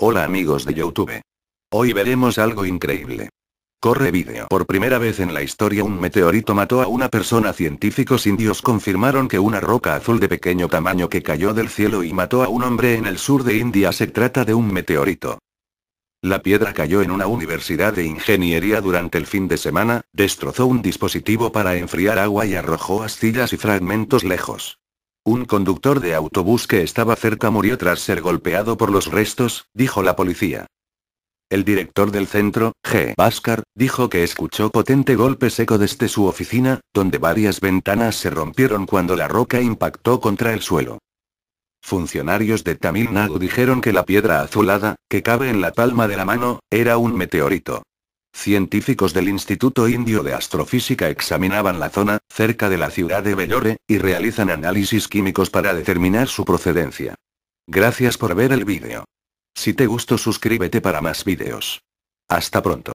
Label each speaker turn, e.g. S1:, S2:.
S1: Hola amigos de YouTube. Hoy veremos algo increíble. Corre vídeo. Por primera vez en la historia un meteorito mató a una persona. Científicos indios confirmaron que una roca azul de pequeño tamaño que cayó del cielo y mató a un hombre en el sur de India se trata de un meteorito. La piedra cayó en una universidad de ingeniería durante el fin de semana, destrozó un dispositivo para enfriar agua y arrojó astillas y fragmentos lejos. Un conductor de autobús que estaba cerca murió tras ser golpeado por los restos, dijo la policía. El director del centro, G. Baskar, dijo que escuchó potente golpe seco desde su oficina, donde varias ventanas se rompieron cuando la roca impactó contra el suelo. Funcionarios de Tamil Nadu dijeron que la piedra azulada, que cabe en la palma de la mano, era un meteorito. Científicos del Instituto Indio de Astrofísica examinaban la zona, cerca de la ciudad de Bellore, y realizan análisis químicos para determinar su procedencia. Gracias por ver el vídeo. Si te gustó suscríbete para más vídeos. Hasta pronto.